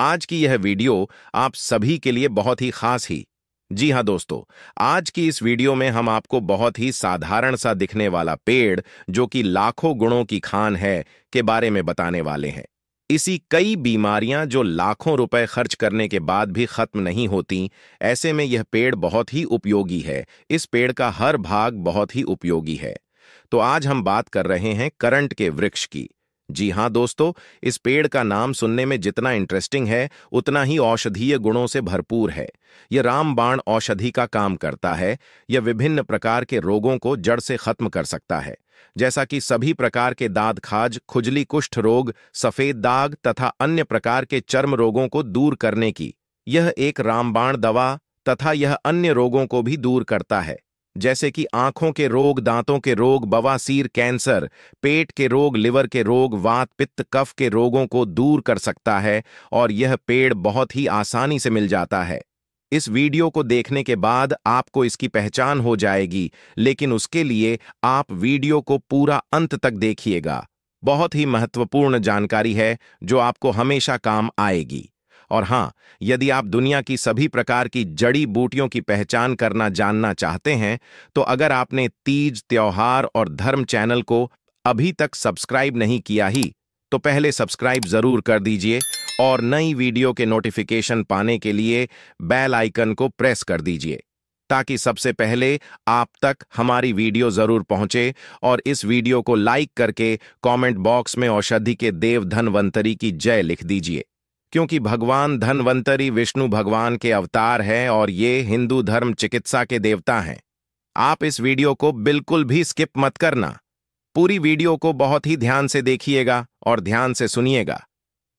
आज की यह वीडियो आप सभी के लिए बहुत ही खास ही जी हाँ दोस्तों आज की इस वीडियो में हम आपको बहुत ही साधारण सा दिखने वाला पेड़ जो कि लाखों गुणों की खान है के बारे में बताने वाले हैं इसी कई बीमारियां जो लाखों रुपए खर्च करने के बाद भी खत्म नहीं होती ऐसे में यह पेड़ बहुत ही उपयोगी है इस पेड़ का हर भाग बहुत ही उपयोगी है तो आज हम बात कर रहे हैं करंट के वृक्ष की जी हाँ दोस्तों इस पेड़ का नाम सुनने में जितना इंटरेस्टिंग है उतना ही औषधीय गुणों से भरपूर है यह रामबाण औषधि का काम करता है यह विभिन्न प्रकार के रोगों को जड़ से खत्म कर सकता है जैसा कि सभी प्रकार के दाद खाज खुजली कुष्ठ रोग सफेद दाग तथा अन्य प्रकार के चर्म रोगों को दूर करने की यह एक रामबाण दवा तथा यह अन्य रोगों को भी दूर करता है जैसे कि आंखों के रोग दांतों के रोग बवासीर कैंसर पेट के रोग लिवर के रोग वात पित्त कफ के रोगों को दूर कर सकता है और यह पेड़ बहुत ही आसानी से मिल जाता है इस वीडियो को देखने के बाद आपको इसकी पहचान हो जाएगी लेकिन उसके लिए आप वीडियो को पूरा अंत तक देखिएगा बहुत ही महत्वपूर्ण जानकारी है जो आपको हमेशा काम आएगी और हाँ यदि आप दुनिया की सभी प्रकार की जड़ी बूटियों की पहचान करना जानना चाहते हैं तो अगर आपने तीज त्योहार और धर्म चैनल को अभी तक सब्सक्राइब नहीं किया ही तो पहले सब्सक्राइब जरूर कर दीजिए और नई वीडियो के नोटिफिकेशन पाने के लिए बेल आइकन को प्रेस कर दीजिए ताकि सबसे पहले आप तक हमारी वीडियो जरूर पहुंचे और इस वीडियो को लाइक करके कमेंट बॉक्स में औषधि के देव धनवंतरी की जय लिख दीजिए क्योंकि भगवान धनवंतरी विष्णु भगवान के अवतार हैं और ये हिंदू धर्म चिकित्सा के देवता हैं आप इस वीडियो को बिल्कुल भी स्किप मत करना पूरी वीडियो को बहुत ही ध्यान से देखिएगा और ध्यान से सुनिएगा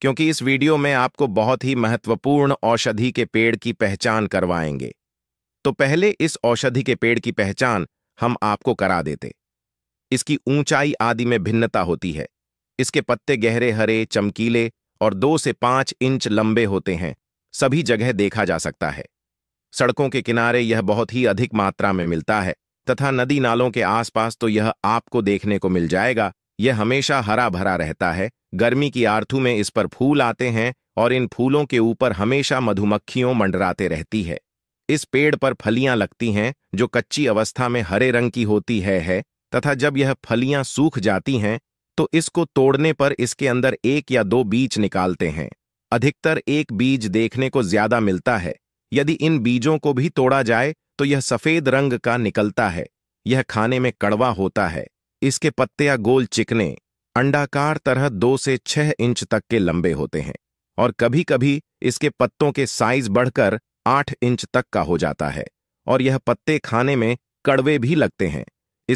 क्योंकि इस वीडियो में आपको बहुत ही महत्वपूर्ण औषधि के पेड़ की पहचान करवाएंगे तो पहले इस औषधि के पेड़ की पहचान हम आपको करा देते इसकी ऊंचाई आदि में भिन्नता होती है इसके पत्ते गहरे हरे चमकीले और दो से पांच इंच लंबे होते हैं सभी जगह देखा जा सकता है सड़कों के किनारे यह बहुत ही अधिक मात्रा में मिलता है तथा नदी नालों के आसपास तो यह आपको देखने को मिल जाएगा यह हमेशा हरा भरा रहता है गर्मी की आर्थू में इस पर फूल आते हैं और इन फूलों के ऊपर हमेशा मधुमक्खियों मंडराते रहती है इस पेड़ पर फलियां लगती हैं जो कच्ची अवस्था में हरे रंग की होती है है तथा जब यह फलियां सूख जाती हैं तो इसको तोड़ने पर इसके अंदर एक या दो बीज निकालते हैं अधिकतर एक बीज देखने को ज्यादा मिलता है यदि इन बीजों को भी तोड़ा जाए तो यह सफेद रंग का निकलता है यह खाने में कड़वा होता है इसके पत्ते या गोल चिकने अंडाकार तरह दो से छह इंच तक के लंबे होते हैं और कभी कभी इसके पत्तों के साइज बढ़कर आठ इंच तक का हो जाता है और यह पत्ते खाने में कड़वे भी लगते हैं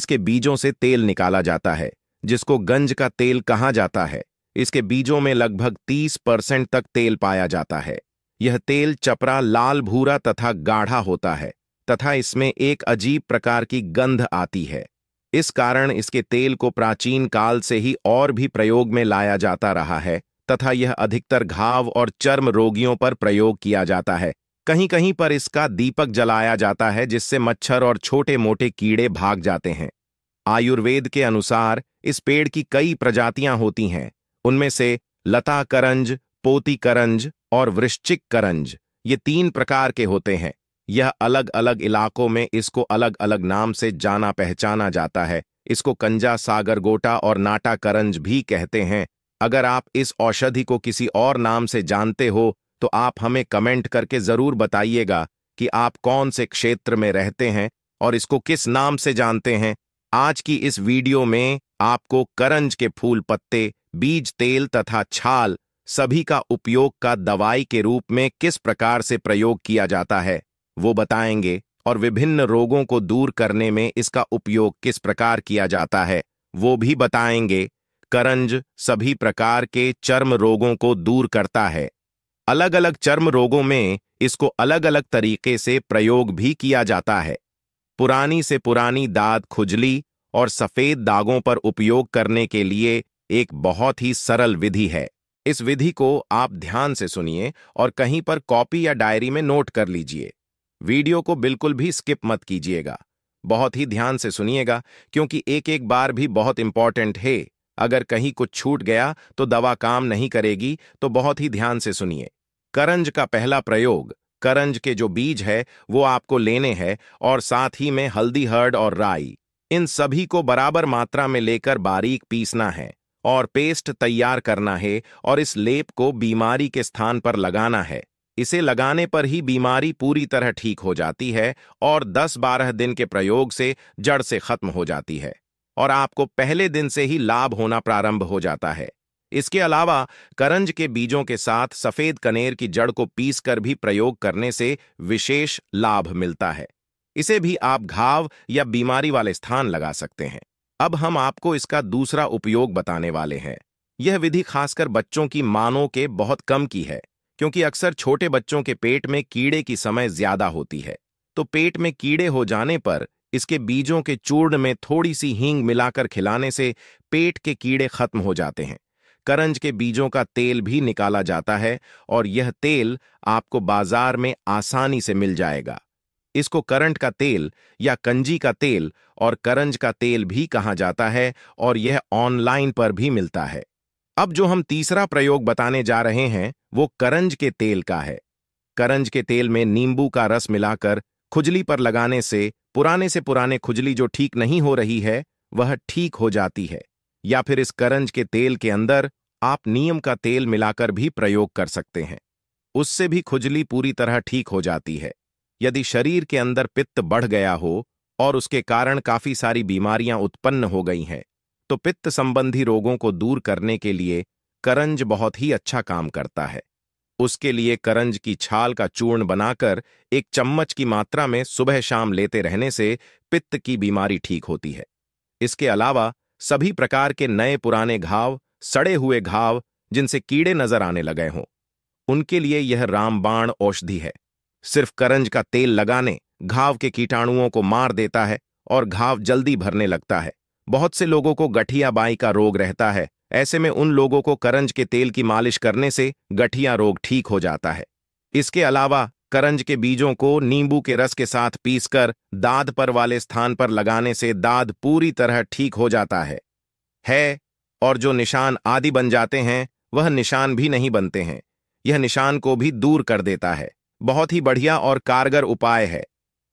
इसके बीजों से तेल निकाला जाता है जिसको गंज का तेल कहा जाता है इसके बीजों में लगभग 30 परसेंट तक तेल पाया जाता है यह तेल चपरा लाल भूरा तथा गाढ़ा होता है तथा इसमें एक अजीब प्रकार की गंध आती है इस कारण इसके तेल को प्राचीन काल से ही और भी प्रयोग में लाया जाता रहा है तथा यह अधिकतर घाव और चर्म रोगियों पर प्रयोग किया जाता है कहीं कहीं पर इसका दीपक जलाया जाता है जिससे मच्छर और छोटे मोटे कीड़े भाग जाते हैं आयुर्वेद के अनुसार इस पेड़ की कई प्रजातियां होती हैं उनमें से लता करंज पोती करंज और वृश्चिक करंज ये तीन प्रकार के होते हैं यह अलग अलग इलाकों में इसको अलग अलग नाम से जाना पहचाना जाता है इसको कंजा सागर गोटा और नाटा करंज भी कहते हैं अगर आप इस औषधि को किसी और नाम से जानते हो तो आप हमें कमेंट करके जरूर बताइएगा कि आप कौन से क्षेत्र में रहते हैं और इसको किस नाम से जानते हैं आज की इस वीडियो में आपको करंज के फूल पत्ते बीज तेल तथा छाल सभी का उपयोग का दवाई के रूप में किस प्रकार से प्रयोग किया जाता है वो बताएंगे और विभिन्न रोगों को दूर करने में इसका उपयोग किस प्रकार किया जाता है वो भी बताएंगे करंज सभी प्रकार के चर्म रोगों को दूर करता है अलग अलग चर्म रोगों में इसको अलग अलग तरीके से प्रयोग भी किया जाता है पुरानी से पुरानी दाद खुजली और सफ़ेद दागों पर उपयोग करने के लिए एक बहुत ही सरल विधि है इस विधि को आप ध्यान से सुनिए और कहीं पर कॉपी या डायरी में नोट कर लीजिए वीडियो को बिल्कुल भी स्किप मत कीजिएगा बहुत ही ध्यान से सुनिएगा क्योंकि एक एक बार भी बहुत इंपॉर्टेंट है अगर कहीं कुछ छूट गया तो दवा काम नहीं करेगी तो बहुत ही ध्यान से सुनिए करंज का पहला प्रयोग करंज के जो बीज है वो आपको लेने हैं और साथ ही में हल्दी हर्ड और राई इन सभी को बराबर मात्रा में लेकर बारीक पीसना है और पेस्ट तैयार करना है और इस लेप को बीमारी के स्थान पर लगाना है इसे लगाने पर ही बीमारी पूरी तरह ठीक हो जाती है और 10-12 दिन के प्रयोग से जड़ से खत्म हो जाती है और आपको पहले दिन से ही लाभ होना प्रारंभ हो जाता है इसके अलावा करंज के बीजों के साथ सफेद कनेर की जड़ को पीसकर भी प्रयोग करने से विशेष लाभ मिलता है इसे भी आप घाव या बीमारी वाले स्थान लगा सकते हैं अब हम आपको इसका दूसरा उपयोग बताने वाले हैं यह विधि खासकर बच्चों की मानों के बहुत कम की है क्योंकि अक्सर छोटे बच्चों के पेट में कीड़े की समय ज्यादा होती है तो पेट में कीड़े हो जाने पर इसके बीजों के चूर्ण में थोड़ी सी हींग मिलाकर खिलाने से पेट के कीड़े खत्म हो जाते हैं करंज के बीजों का तेल भी निकाला जाता है और यह तेल आपको बाजार में आसानी से मिल जाएगा इसको करंट का तेल या कंजी का तेल और करंज का तेल भी कहा जाता है और यह ऑनलाइन पर भी मिलता है अब जो हम तीसरा प्रयोग बताने जा रहे हैं वो करंज के तेल का है करंज के तेल में नींबू का रस मिलाकर खुजली पर लगाने से पुराने से पुराने खुजली जो ठीक नहीं हो रही है वह ठीक हो जाती है या फिर इस करंज के तेल के अंदर आप नीम का तेल मिलाकर भी प्रयोग कर सकते हैं उससे भी खुजली पूरी तरह ठीक हो जाती है यदि शरीर के अंदर पित्त बढ़ गया हो और उसके कारण काफी सारी बीमारियां उत्पन्न हो गई हैं तो पित्त संबंधी रोगों को दूर करने के लिए करंज बहुत ही अच्छा काम करता है उसके लिए करंज की छाल का चूर्ण बनाकर एक चम्मच की मात्रा में सुबह शाम लेते रहने से पित्त की बीमारी ठीक होती है इसके अलावा सभी प्रकार के नए पुराने घाव सड़े हुए घाव जिनसे कीड़े नजर आने लगे हों उनके लिए यह रामबाण औषधि है सिर्फ करंज का तेल लगाने घाव के कीटाणुओं को मार देता है और घाव जल्दी भरने लगता है बहुत से लोगों को गठिया बाई का रोग रहता है ऐसे में उन लोगों को करंज के तेल की मालिश करने से गठिया रोग ठीक हो जाता है इसके अलावा करंज के बीजों को नींबू के रस के साथ पीसकर दाद पर वाले स्थान पर लगाने से दाद पूरी तरह ठीक हो जाता है है और जो निशान आदि बन जाते हैं वह निशान भी नहीं बनते हैं यह निशान को भी दूर कर देता है बहुत ही बढ़िया और कारगर उपाय है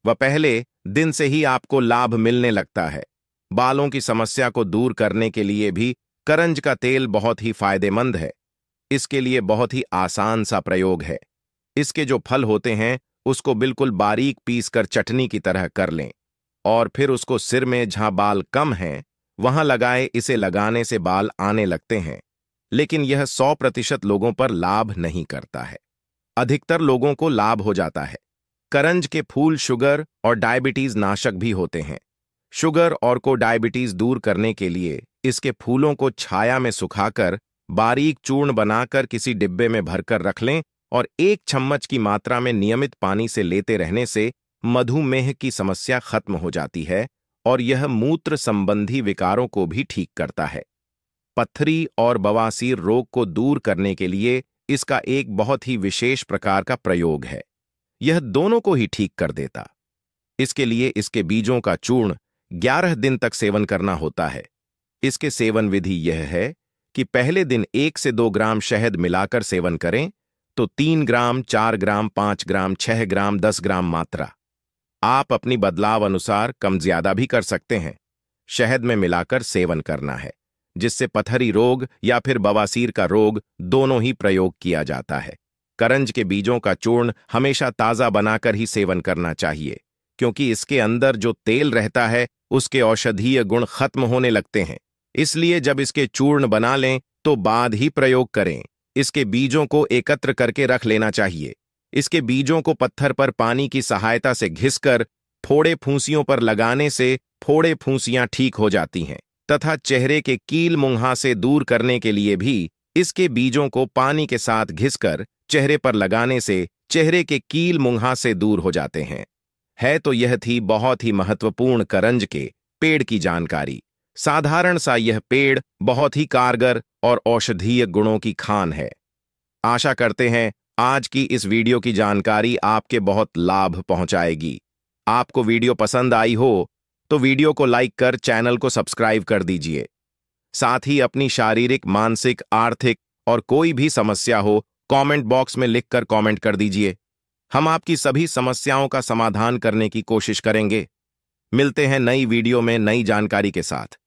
वह पहले दिन से ही आपको लाभ मिलने लगता है बालों की समस्या को दूर करने के लिए भी करंज का तेल बहुत ही फायदेमंद है इसके लिए बहुत ही आसान सा प्रयोग है इसके जो फल होते हैं उसको बिल्कुल बारीक पीस कर चटनी की तरह कर लें और फिर उसको सिर में जहां बाल कम हैं वहां लगाए इसे लगाने से बाल आने लगते हैं लेकिन यह सौ प्रतिशत लोगों पर लाभ नहीं करता है अधिकतर लोगों को लाभ हो जाता है करंज के फूल शुगर और डायबिटीज नाशक भी होते हैं शुगर और को डायबिटीज दूर करने के लिए इसके फूलों को छाया में सुखाकर बारीक चूर्ण बनाकर किसी डिब्बे में भरकर रख लें और एक चम्मच की मात्रा में नियमित पानी से लेते रहने से मधुमेह की समस्या खत्म हो जाती है और यह मूत्र संबंधी विकारों को भी ठीक करता है पत्थरी और बवासीर रोग को दूर करने के लिए इसका एक बहुत ही विशेष प्रकार का प्रयोग है यह दोनों को ही ठीक कर देता इसके लिए इसके बीजों का चूर्ण 11 दिन तक सेवन करना होता है इसके सेवन विधि यह है कि पहले दिन एक से दो ग्राम शहद मिलाकर सेवन करें तो तीन ग्राम चार ग्राम पांच ग्राम छह ग्राम दस ग्राम मात्रा आप अपनी बदलाव अनुसार कम ज्यादा भी कर सकते हैं शहद में मिलाकर सेवन करना है जिससे पथरी रोग या फिर बवासीर का रोग दोनों ही प्रयोग किया जाता है करंज के बीजों का चूर्ण हमेशा ताज़ा बनाकर ही सेवन करना चाहिए क्योंकि इसके अंदर जो तेल रहता है उसके औषधीय गुण खत्म होने लगते हैं इसलिए जब इसके चूर्ण बना लें तो बाद ही प्रयोग करें इसके बीजों को एकत्र करके रख लेना चाहिए इसके बीजों को पत्थर पर पानी की सहायता से घिसकर फोड़े फूसियों पर लगाने से फोड़े फूसियां ठीक हो जाती हैं तथा चेहरे के कील मुंहा से दूर करने के लिए भी इसके बीजों को पानी के साथ घिसकर चेहरे पर लगाने से चेहरे के कील मुंहा से दूर हो जाते हैं है तो यह थी बहुत ही महत्वपूर्ण करंज के पेड़ की जानकारी साधारण सा यह पेड़ बहुत ही कारगर और औषधीय गुणों की खान है आशा करते हैं आज की इस वीडियो की जानकारी आपके बहुत लाभ पहुंचाएगी आपको वीडियो पसंद आई हो तो वीडियो को लाइक कर चैनल को सब्सक्राइब कर दीजिए साथ ही अपनी शारीरिक मानसिक आर्थिक और कोई भी समस्या हो कमेंट बॉक्स में लिखकर कमेंट कर दीजिए हम आपकी सभी समस्याओं का समाधान करने की कोशिश करेंगे मिलते हैं नई वीडियो में नई जानकारी के साथ